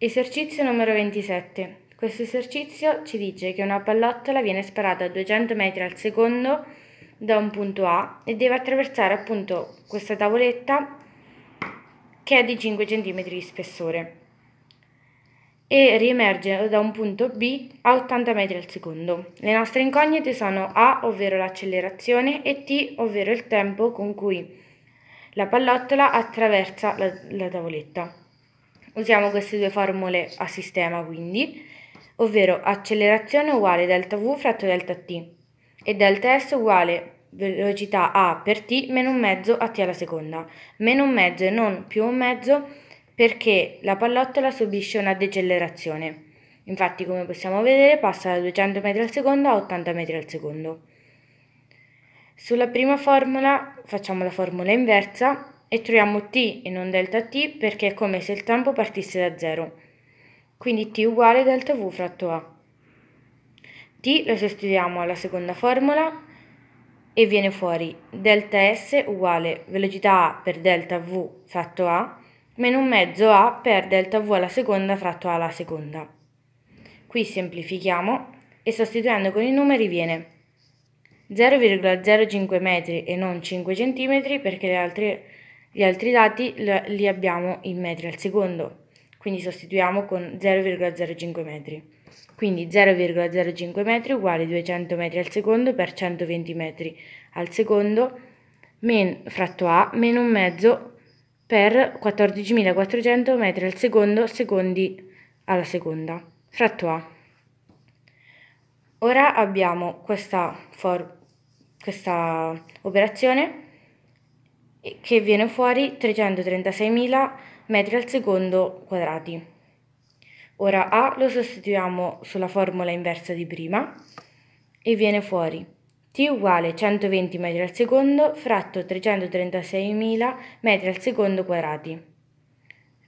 Esercizio numero 27. Questo esercizio ci dice che una pallottola viene sparata a 200 metri al secondo da un punto A e deve attraversare appunto questa tavoletta che è di 5 cm di spessore e riemerge da un punto B a 80 metri al secondo. Le nostre incognite sono A, ovvero l'accelerazione, e T, ovvero il tempo con cui la pallottola attraversa la, la tavoletta. Usiamo queste due formule a sistema quindi, ovvero accelerazione uguale delta v fratto delta t e delta s uguale velocità a per t meno un mezzo a t alla seconda, meno un mezzo e non più un mezzo perché la pallottola subisce una decelerazione. Infatti come possiamo vedere passa da 200 metri al secondo a 80 metri al secondo. Sulla prima formula facciamo la formula inversa e troviamo t e non delta t perché è come se il tempo partisse da 0. Quindi t uguale delta v fratto a. t lo sostituiamo alla seconda formula e viene fuori delta s uguale velocità a per delta v fratto a meno un mezzo a per delta v alla seconda fratto a alla seconda. Qui semplifichiamo e sostituendo con i numeri viene 0,05 metri e non 5 cm perché le altre gli altri dati li abbiamo in metri al secondo, quindi sostituiamo con 0,05 metri. Quindi 0,05 metri uguale 200 metri al secondo per 120 metri al secondo men, fratto A meno un mezzo per 14.400 metri al secondo secondi alla seconda fratto A. Ora abbiamo questa, for, questa operazione che viene fuori 336.000 metri al secondo quadrati. Ora A lo sostituiamo sulla formula inversa di prima e viene fuori T uguale 120 metri al secondo fratto 336.000 metri al secondo quadrati.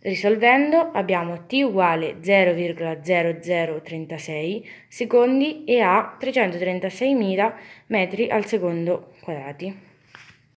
Risolvendo abbiamo t uguale 0,0036 secondi e a 336.000 metri al secondo quadrati.